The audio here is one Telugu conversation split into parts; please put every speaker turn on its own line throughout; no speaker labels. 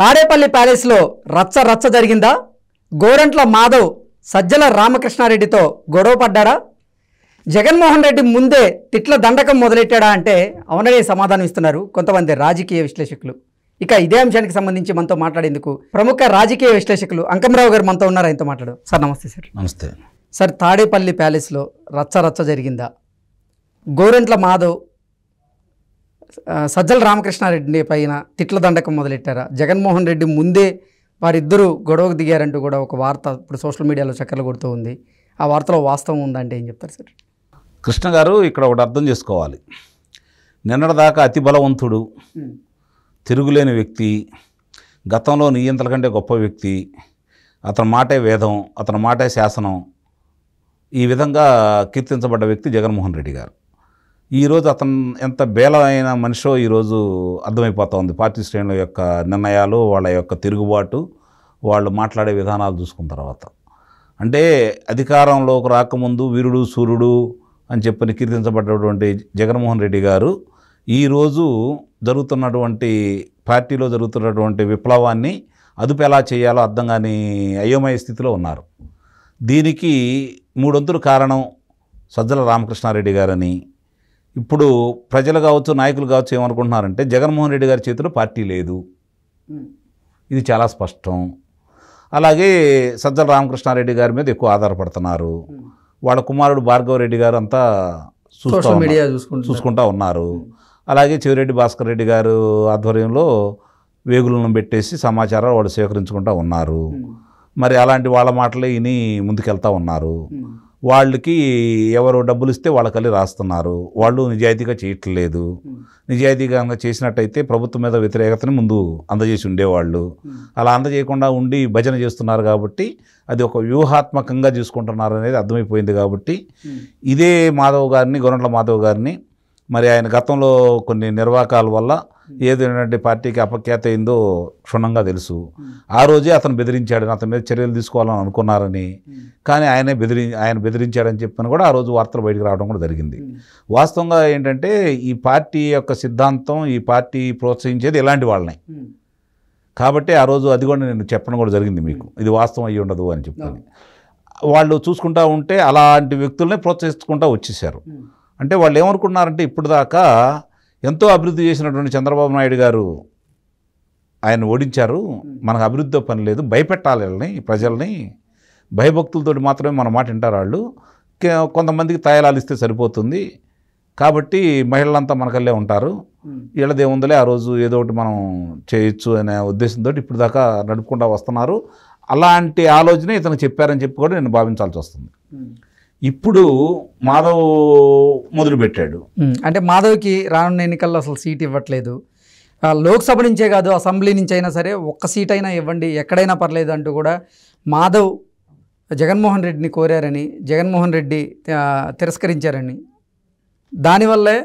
తాడేపల్లి ప్యాలెస్లో రచ్చ రచ్చ జరిగిందా గోరంట్ల మాధవ్ సజ్జల రామకృష్ణారెడ్డితో గొడవ పడ్డారా జగన్మోహన్ రెడ్డి ముందే తిట్ల దండకం మొదలెట్టాడా అంటే అవుననే సమాధానం ఇస్తున్నారు కొంతమంది రాజకీయ విశ్లేషకులు ఇక ఇదే అంశానికి సంబంధించి మనతో మాట్లాడేందుకు ప్రముఖ రాజకీయ విశ్లేషకులు అంకమరావు గారు మనతో ఉన్నారు ఆయనతో మాట్లాడు సార్ నమస్తే సార్ నమస్తే సార్ తాడేపల్లి ప్యాలెస్లో రచ్చ రచ్చ జరిగిందా గోరంట్ల మాధవ్ సజ్జల రామకృష్ణారెడ్డి పైన తిట్ల దండకం మొదలెట్టారా జగన్మోహన్ రెడ్డి ముందే వారిద్దరూ గొడవకు దిగారంటూ కూడా ఒక వార్త ఇప్పుడు సోషల్ మీడియాలో చక్కెర కొడుతూ ఉంది ఆ వార్తలో వాస్తవం ఉందంటే ఏం చెప్తారు సార్
కృష్ణ గారు ఇక్కడ ఒకటి అర్థం చేసుకోవాలి నిన్నటిదాకా అతి బలవంతుడు తిరుగులేని వ్యక్తి గతంలో నియంతల కంటే గొప్ప వ్యక్తి అతని మాటే వేదం అతని మాటే శాసనం ఈ విధంగా కీర్తించబడ్డ వ్యక్తి జగన్మోహన్ రెడ్డి గారు ఈరోజు అతను ఎంత బేలమైన మనిషో ఈరోజు అర్థమైపోతా ఉంది పార్టీ శ్రేణుల యొక్క నిర్ణయాలు వాళ్ళ యొక్క తిరుగుబాటు వాళ్ళు మాట్లాడే విధానాలు చూసుకున్న తర్వాత అంటే అధికారంలోకి రాకముందు వీరుడు సూర్యుడు అని చెప్పని కీర్తించబడ్డటువంటి జగన్మోహన్ రెడ్డి గారు ఈరోజు జరుగుతున్నటువంటి పార్టీలో జరుగుతున్నటువంటి విప్లవాన్ని అదుపు ఎలా చేయాలో అర్థం కాని అయోమయ స్థితిలో ఉన్నారు దీనికి మూడొంతులు కారణం సజ్జల రామకృష్ణారెడ్డి గారని ఇప్పుడు ప్రజలు కావచ్చు నాయకులు కావచ్చు ఏమనుకుంటున్నారంటే జగన్మోహన్ రెడ్డి గారి చేతిలో పార్టీ లేదు ఇది చాలా స్పష్టం అలాగే సజ్జల రామకృష్ణారెడ్డి గారి మీద ఎక్కువ ఆధారపడుతున్నారు వాళ్ళ కుమారుడు భార్గవ రెడ్డి గారు అంతా సోషల్ మీడియా చూసుకుంటా ఉన్నారు అలాగే చివరెడ్డి భాస్కర్ రెడ్డి గారు ఆధ్వర్యంలో వేగులను పెట్టేసి సమాచారం వాళ్ళు సేకరించుకుంటూ ఉన్నారు మరి అలాంటి వాళ్ళ మాటలే ఇని ముందుకెళ్తూ ఉన్నారు వాళ్ళకి ఎవరు డబ్బులు ఇస్తే వాళ్ళకల్లి రాస్తున్నారు వాళ్ళు నిజాయితీగా చేయట్లేదు నిజాయితీగా చేసినట్టయితే ప్రభుత్వం మీద వ్యతిరేకతని ముందు అందజేసి ఉండేవాళ్ళు అలా అందజేయకుండా ఉండి భజన చేస్తున్నారు కాబట్టి అది ఒక వ్యూహాత్మకంగా చూసుకుంటున్నారు అనేది అర్థమైపోయింది కాబట్టి ఇదే మాధవ్ గారిని గొరంట్ల మాధవ్ గారిని మరి ఆయన గతంలో కొన్ని నిర్వాకాల వల్ల ఏదైనా పార్టీకి అపఖ్యాత అయిందో క్షుణ్ణంగా తెలుసు hmm. ఆ రోజే అతను బెదిరించాడు అతని మీద చర్యలు తీసుకోవాలని అనుకున్నారని hmm. కానీ ఆయనే బెదిరి ఆయన బెదిరించాడని చెప్పని కూడా ఆ రోజు వార్తలు బయటకు రావడం కూడా జరిగింది hmm. వాస్తవంగా ఏంటంటే ఈ పార్టీ యొక్క సిద్ధాంతం ఈ పార్టీ ప్రోత్సహించేది ఇలాంటి వాళ్ళని కాబట్టి ఆ రోజు అది కూడా నేను చెప్పడం కూడా జరిగింది మీకు ఇది వాస్తవం అయ్యి ఉండదు అని చెప్పాను వాళ్ళు చూసుకుంటా ఉంటే అలాంటి వ్యక్తులనే ప్రోత్సహించుకుంటా వచ్చేసారు అంటే వాళ్ళు ఏమనుకున్నారంటే ఇప్పుడు దాకా ఎంతో అభివృద్ధి చేసినటువంటి చంద్రబాబు నాయుడు గారు ఆయన ఓడించారు మనకు అభివృద్ధితో పని లేదు భయపెట్టాలి వాళ్ళని ప్రజల్ని భయభక్తులతో మాత్రమే మన మాట వింటారు వాళ్ళు కొంతమందికి తాయలాలు ఇస్తే సరిపోతుంది కాబట్టి మహిళలంతా మనకల్లే ఉంటారు ఏముందలే ఆ రోజు ఏదో ఒకటి మనం చేయొచ్చు అనే ఉద్దేశంతో ఇప్పుడు దాకా నడుపుకుంటా వస్తున్నారు అలాంటి ఆలోచనే ఇతను చెప్పారని చెప్పి కూడా నేను భావించాల్సి వస్తుంది ఇప్పుడు మాధవ్ మొదలుపెట్టాడు అంటే
మాధవ్కి రానున్న ఎన్నికల్లో అసలు సీట్ ఇవ్వట్లేదు లోక్సభ నుంచే కాదు అసెంబ్లీ నుంచి అయినా సరే ఒక్క సీట్ అయినా ఇవ్వండి ఎక్కడైనా పర్లేదు అంటూ కూడా మాధవ్ జగన్మోహన్ రెడ్డిని కోరారని జగన్మోహన్ రెడ్డి తిరస్కరించారని దానివల్లే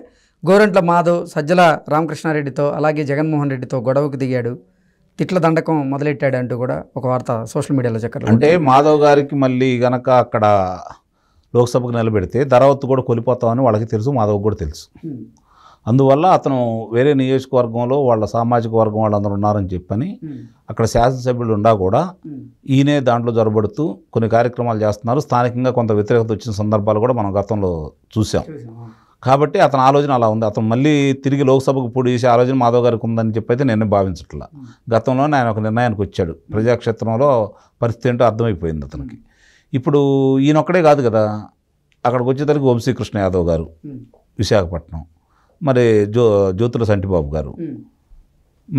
గోరంట్ల మాధవ్ సజ్జల రామకృష్ణారెడ్డితో అలాగే జగన్మోహన్ రెడ్డితో గొడవకు దిగాడు తిట్ల దండకం మొదలెట్టాడు అంటూ కూడా ఒక వార్త సోషల్ మీడియాలో చెక్కర్లు అంటే
మాధవ్ గారికి మళ్ళీ గనక అక్కడ లోక్సభకు నిలబెడితే ధరావత్ కూడా కొలిపోతామని వాళ్ళకి తెలుసు మాధవ్ కూడా తెలుసు అందువల్ల అతను వేరే నియోజకవర్గంలో వాళ్ళ సామాజిక వర్గం వాళ్ళందరూ ఉన్నారని చెప్పని అక్కడ శాసనసభ్యులు ఉండా కూడా ఈయనే దాంట్లో జొరబడుతూ కొన్ని కార్యక్రమాలు చేస్తున్నారు స్థానికంగా కొంత వ్యతిరేకత వచ్చిన సందర్భాలు కూడా మనం గతంలో చూసాం కాబట్టి అతని ఆలోచన అలా ఉంది అతను మళ్ళీ తిరిగి లోక్సభకు పూడి చేసే ఆలోచన మాధవ్ గారికి ఉందని చెప్పైతే నేను భావించట్లా గతంలోనే ఆయన ఒక నిర్ణయానికి వచ్చాడు ప్రజాక్షేత్రంలో పరిస్థితి ఏంటో అర్థమైపోయింది అతనికి ఇప్పుడు ఈయనొక్కడే కాదు కదా అక్కడికి వచ్చేసరికి వంశీకృష్ణ యాదవ్ గారు విశాఖపట్నం మరి జో జ్యోతుల సంటిబాబు గారు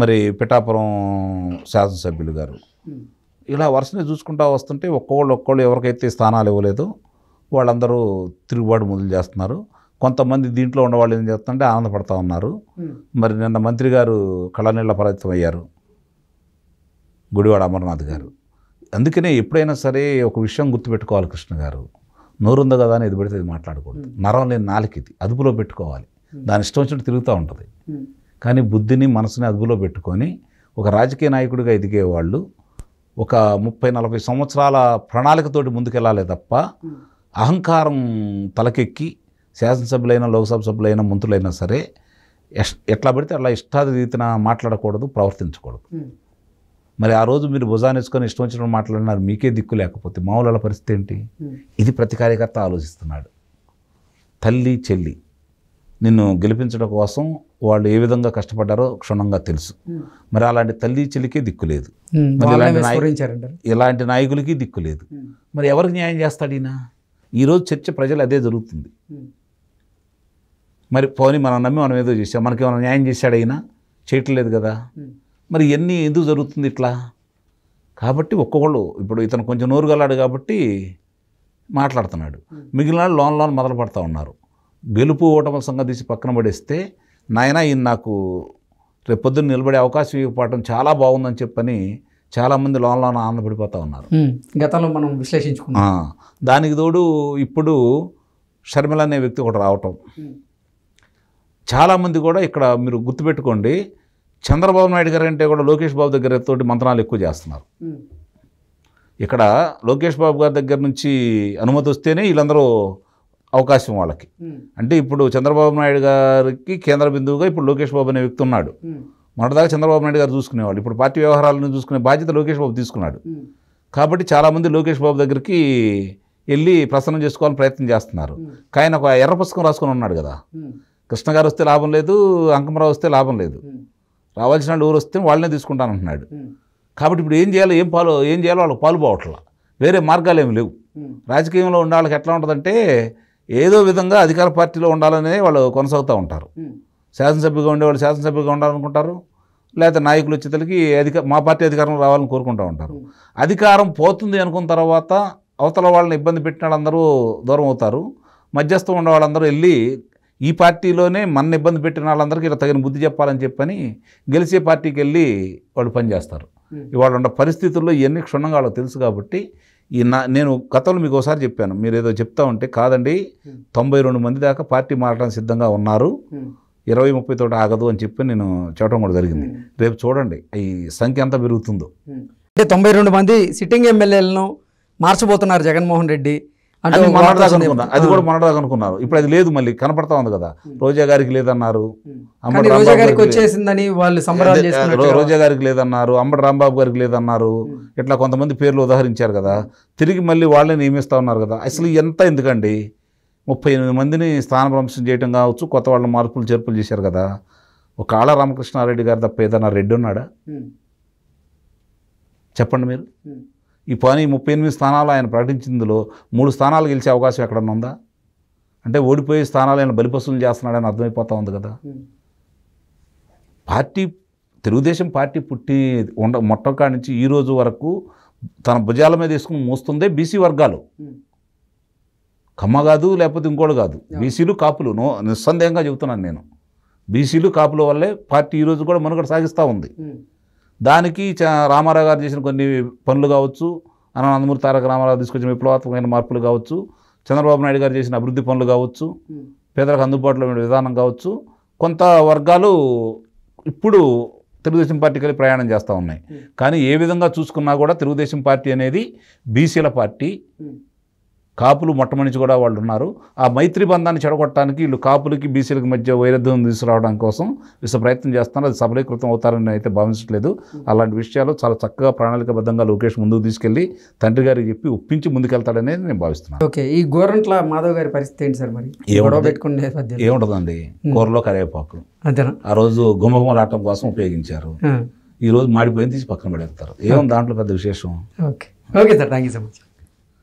మరి పిఠాపురం శాసనసభ్యులు గారు ఇలా వరుసనే చూసుకుంటా వస్తుంటే ఒక్కోళ్ళు ఒక్కోళ్ళు ఎవరికైతే స్థానాలు ఇవ్వలేదో వాళ్ళందరూ తిరుగుబాటు మొదలు చేస్తున్నారు కొంతమంది దీంట్లో ఉన్నవాళ్ళు ఏం చేస్తుంటే ఆనందపడతా ఉన్నారు మరి నిన్న మంత్రి గారు కళనీళ్ళ పరాజితం అయ్యారు గుడివాడ అమర్నాథ్ గారు అందుకనే ఎప్పుడైనా సరే ఒక విషయం గుర్తుపెట్టుకోవాలి కృష్ణ గారు నోరుందా కదా అని ఇది పెడితే ఇది మాట్లాడకూడదు నరం లేని నాలుకిది అదుపులో పెట్టుకోవాలి దాని ఇష్టం వచ్చినట్టు తిరుగుతూ ఉంటుంది కానీ బుద్ధిని మనసుని అదుపులో పెట్టుకొని ఒక రాజకీయ నాయకుడిగా ఎదిగేవాళ్ళు ఒక ముప్పై నలభై సంవత్సరాల ప్రణాళికతోటి ముందుకెళ్ళాలి తప్ప అహంకారం తలకెక్కి శాసనసభ్యులైనా లోక్సభ సభ్యులైనా మంత్రులైనా సరే ఎట్లా పెడితే అలా ఇష్టాది రీతిన మాట్లాడకూడదు ప్రవర్తించకూడదు మరి ఆ రోజు మీరు భుజాన్ని వేసుకొని ఇష్టం వచ్చినప్పుడు మాట్లాడినారు మీకే దిక్కు లేకపోతే మామూలు పరిస్థితి ఏంటి ఇది ప్రతి కార్యకర్త ఆలోచిస్తున్నాడు తల్లి చెల్లి నిన్ను గెలిపించడం కోసం వాళ్ళు ఏ విధంగా కష్టపడ్డారో క్షుణ్ణంగా తెలుసు మరి అలాంటి తల్లి చెల్లికే దిక్కు లేదు మరి ఇలాంటి నాయకులకి దిక్కు లేదు మరి ఎవరికి న్యాయం చేస్తాడు ఈయన ఈరోజు చర్చ ప్రజలు అదే జరుగుతుంది మరి పోనీ మనం నమ్మి మనం ఏదో చేసాం మనకి ఏమైనా న్యాయం చేశాడైనా అయినా చేయట్లేదు కదా మరి ఎన్ని ఎందుకు జరుగుతుంది ఇట్లా కాబట్టి ఒక్కొక్కళ్ళు ఇప్పుడు ఇతను కొంచెం నోరు గలాడు కాబట్టి మాట్లాడుతున్నాడు మిగిలిన లోన్ లోన్ మొదలు పడతా ఉన్నారు గెలుపు ఓటమి సంగతి తీసి పక్కన పడేస్తే నాయన ఈయన నాకు రేపు పొద్దున్న నిలబడే అవకాశం ఇవ్వటం చాలా బాగుందని చెప్పని చాలామంది లోన్ లోన్ ఆనందపడిపోతూ ఉన్నారు గతంలో మనం
విశ్లేషించుకున్నాం
దానికి తోడు ఇప్పుడు షర్మిల అనే వ్యక్తి ఒకటి రావటం చాలామంది కూడా ఇక్కడ మీరు గుర్తుపెట్టుకోండి చంద్రబాబు నాయుడు గారు అంటే కూడా లోకేష్ బాబు దగ్గర తోటి మంత్రాలు ఎక్కువ చేస్తున్నారు ఇక్కడ లోకేష్ బాబు గారి దగ్గర నుంచి అనుమతి వస్తేనే వీళ్ళందరూ అవకాశం వాళ్ళకి అంటే ఇప్పుడు చంద్రబాబు నాయుడు గారికి కేంద్ర బిందువుగా ఇప్పుడు లోకేష్ బాబు అనే వ్యక్తి ఉన్నాడు మొదటిదాకా చంద్రబాబు నాయుడు గారు చూసుకునేవాళ్ళు ఇప్పుడు పార్టీ వ్యవహారాలను చూసుకునే బాధ్యత లోకేష్ బాబు తీసుకున్నాడు కాబట్టి చాలామంది లోకేష్ బాబు దగ్గరికి వెళ్ళి ప్రసన్నం చేసుకోవాలని ప్రయత్నం చేస్తున్నారు కానీ ఒక ఎర్ర పుస్తకం రాసుకొని ఉన్నాడు కదా కృష్ణ గారు వస్తే లాభం లేదు అంకమరావు వస్తే లాభం లేదు రావాల్సిన వాళ్ళు వస్తే వాళ్ళనే తీసుకుంటాను అంటున్నాడు కాబట్టి ఇప్పుడు ఏం చేయాలో ఏం పాలు ఏం చేయాలో వాళ్ళకి పోవట్లా వేరే మార్గాలు ఏమి లేవు రాజకీయంలో ఉన్న వాళ్ళకి ఎట్లా ఉంటుందంటే ఏదో విధంగా అధికార పార్టీలో ఉండాలనే వాళ్ళు కొనసాగుతూ ఉంటారు శాసనసభ్యుగా ఉండేవాళ్ళు శాసనసభ్యుగా ఉండాలనుకుంటారు లేకపోతే నాయకులు వచ్చేతలకి అధిక మా పార్టీ అధికారంలో రావాలని కోరుకుంటూ ఉంటారు అధికారం పోతుంది అనుకున్న తర్వాత అవతల వాళ్ళని ఇబ్బంది పెట్టిన వాళ్ళందరూ దూరం అవుతారు మధ్యస్థం ఉన్న వాళ్ళందరూ వెళ్ళి ఈ పార్టీలోనే మన ఇబ్బంది పెట్టిన వాళ్ళందరికీ ఇలా తగిన బుద్ధి చెప్పాలని చెప్పని గెలిచే పార్టీకి వెళ్ళి వాళ్ళు పనిచేస్తారు ఇవాళ ఉన్న పరిస్థితుల్లో ఇవన్నీ క్షుణ్ణంగా వాళ్ళకి తెలుసు కాబట్టి ఈ నా నేను గతంలో మీకు ఒకసారి చెప్పాను మీరు ఏదో చెప్తా ఉంటే కాదండి తొంభై రెండు మంది దాకా పార్టీ మారడానికి సిద్ధంగా ఉన్నారు ఇరవై ముప్పై తోట ఆగదు అని చెప్పి నేను చెప్పడం కూడా జరిగింది రేపు చూడండి ఈ సంఖ్య ఎంత పెరుగుతుందో అంటే తొంభై రెండు మంది సిట్టింగ్ ఎమ్మెల్యేలను మార్చబోతున్నారు జగన్మోహన్ రెడ్డి అంటే మొన్నటిదాకా అనుకున్నా అది కూడా మొన్నటిదాకా అనుకున్నారు ఇప్పుడు అది లేదు మళ్ళీ కనపడతా ఉంది కదా రోజా గారికి లేదన్నారు రోజా గారికి లేదన్నారు అంబటి రాంబాబు గారికి లేదన్నారు ఇట్లా కొంతమంది పేర్లు ఉదాహరించారు కదా తిరిగి మళ్ళీ వాళ్ళని నియమిస్తూ ఉన్నారు కదా అసలు ఎంత ఎందుకండి ముప్పై ఎనిమిది మందిని స్థానభ్రంశం చేయటం కావచ్చు కొత్త వాళ్ళ మార్పులు చేర్పులు చేశారు కదా ఒక ఆళ్ళ రామకృష్ణారెడ్డి గారు తప్ప ఏదన్నా రెడ్డి ఉన్నాడా చెప్పండి మీరు ఈ పని ముప్పై ఎనిమిది స్థానాలు ఆయన ప్రకటించిందిలో మూడు స్థానాలు గెలిచే అవకాశం ఎక్కడన్నా ఉందా అంటే ఓడిపోయే స్థానాలు ఆయన బలిపసులు చేస్తున్నాడని అర్థమైపోతా ఉంది కదా పార్టీ తెలుగుదేశం పార్టీ పుట్టి ఉండ మొట్టకాడి నుంచి ఈ రోజు వరకు తన భుజాల మీద వేసుకుని మోస్తుందే బీసీ వర్గాలు కమ్మ కాదు లేకపోతే ఇంకోటి కాదు బీసీలు కాపులు నో నిస్సందేహంగా చెబుతున్నాను నేను బీసీలు కాపుల వల్లే పార్టీ ఈరోజు కూడా మనుగడ సాగిస్తూ ఉంది దానికి రామారావు గారు చేసిన కొన్ని పనులు కావచ్చు అనంతమూరి తారక రామారావు తీసుకొచ్చిన విప్లవాత్మకమైన మార్పులు కావచ్చు చంద్రబాబు నాయుడు గారు చేసిన అభివృద్ధి పనులు కావచ్చు పేదలకు అందుబాటులో ఉన్న విధానం కావచ్చు కొంత వర్గాలు ఇప్పుడు తెలుగుదేశం పార్టీకి ప్రయాణం చేస్తూ ఉన్నాయి కానీ ఏ విధంగా చూసుకున్నా కూడా తెలుగుదేశం పార్టీ అనేది బీసీల పార్టీ కాపులు మొట్టమొదటి కూడా వాళ్ళు ఉన్నారు ఆ మైత్రి బంధాన్ని చెడగొట్టడానికి వీళ్ళు కాపులకి బీసీలకి మధ్య వైరుధ్యం తీసుకురావడం కోసం విశ్వ ప్రయత్నం చేస్తున్నారు అది సఫలీకృతం అవుతారని అయితే భావించట్లేదు అలాంటి విషయాలు చాలా చక్కగా ప్రణాళికబద్ధంగా లోకేష్ ముందుకు తీసుకెళ్ళి తండ్రి గారికి చెప్పి ఒప్పించి ముందుకెళ్తాడనేది నేను భావిస్తున్నాను
ఓకే ఈ గోరంట్ల మాధవ్ గారి పరిస్థితి ఏంటి సార్ మరి
ఏముంటుందండి కూరలో కరేపాకు ఆ రోజు గుమ్మగుమలాటం కోసం ఉపయోగించారు ఈ రోజు మాడిపోయింది తీసి పక్కన పడేస్తారు ఏమో దాంట్లో పెద్ద విశేషం
okay okay sir thank you so much